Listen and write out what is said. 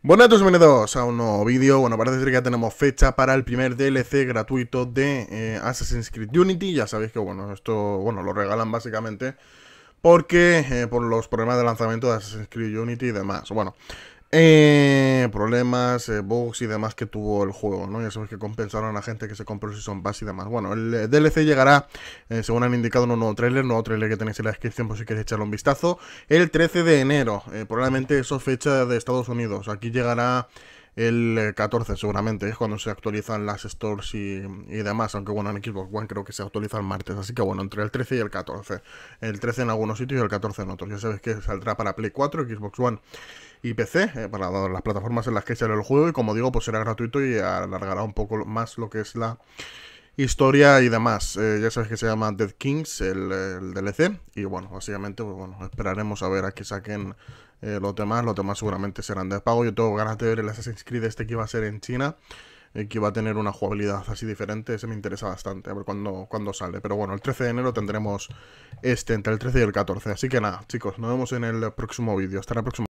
Buenas bienvenidos a un nuevo vídeo. Bueno, parece ser que ya tenemos fecha para el primer DLC gratuito de eh, Assassin's Creed Unity. Ya sabéis que, bueno, esto, bueno, lo regalan básicamente porque eh, por los problemas de lanzamiento de Assassin's Creed Unity y demás. Bueno, eh, problemas, eh, bugs y demás que tuvo el juego, ¿no? Ya sabes que compensaron a la gente que se compró el Season Pass y demás. Bueno, el eh, DLC llegará, eh, según han indicado, en un nuevo trailer, nuevo trailer que tenéis en la descripción por si queréis echarle un vistazo, el 13 de enero, probablemente eso fecha de Estados Unidos. Aquí llegará el 14 seguramente, es cuando se actualizan las stores y, y, demás, aunque bueno, en Xbox One creo que se actualiza el martes, así que bueno, entre el 13 y el 14, el 13 en algunos sitios y el 14 en otros, ya sabes que saldrá para Play 4, Xbox One y PC, eh, para las plataformas en las que sale el juego. Y como digo, pues será gratuito y alargará un poco más lo que es la historia y demás. Eh, ya sabes que se llama Dead Kings, el, DLC. Y bueno, básicamente, pues bueno, esperaremos a ver a que saquen eh, los demás. Los demás seguramente serán de pago. Yo tengo ganas de ver el Assassin's Creed este que iba a ser en China. que iba a tener una jugabilidad así diferente. Ese me interesa bastante. A ver cuándo, sale. Pero bueno, el 13 de enero tendremos este entre el 13 y el 14. Así que nada, chicos, nos vemos en el próximo vídeo. Hasta la próxima.